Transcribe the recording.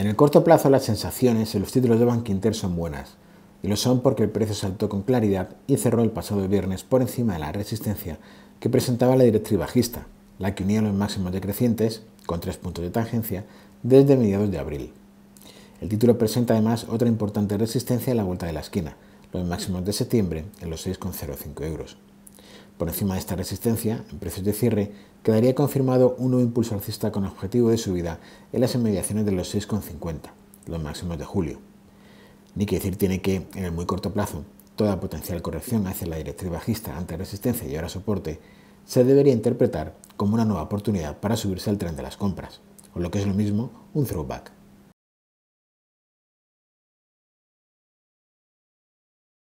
En el corto plazo las sensaciones en los títulos de Bankinter son buenas, y lo son porque el precio saltó con claridad y cerró el pasado viernes por encima de la resistencia que presentaba la directriz bajista, la que unía los máximos decrecientes, con tres puntos de tangencia, desde mediados de abril. El título presenta además otra importante resistencia en la vuelta de la esquina, los máximos de septiembre en los 6,05 euros. Por encima de esta resistencia, en precios de cierre, quedaría confirmado un nuevo impulso alcista con objetivo de subida en las inmediaciones de los 6,50, los máximos de julio. Ni que decir tiene que, en el muy corto plazo, toda potencial corrección hacia la directriz bajista ante resistencia y ahora soporte se debería interpretar como una nueva oportunidad para subirse al tren de las compras, o lo que es lo mismo, un throwback.